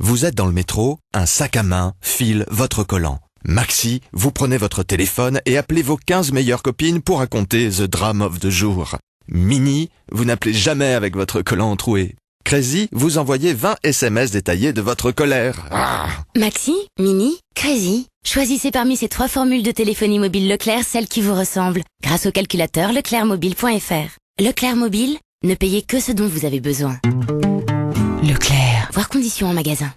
Vous êtes dans le métro, un sac à main file votre collant. Maxi, vous prenez votre téléphone et appelez vos 15 meilleures copines pour raconter The drama of the Jour. Mini, vous n'appelez jamais avec votre collant entroué. Crazy, vous envoyez 20 SMS détaillés de votre colère. Ah. Maxi, Mini, Crazy, choisissez parmi ces trois formules de téléphonie mobile Leclerc celle qui vous ressemble grâce au calculateur leclercmobile.fr. Leclerc Mobile, ne payez que ce dont vous avez besoin. Leclerc. Voir conditions en magasin.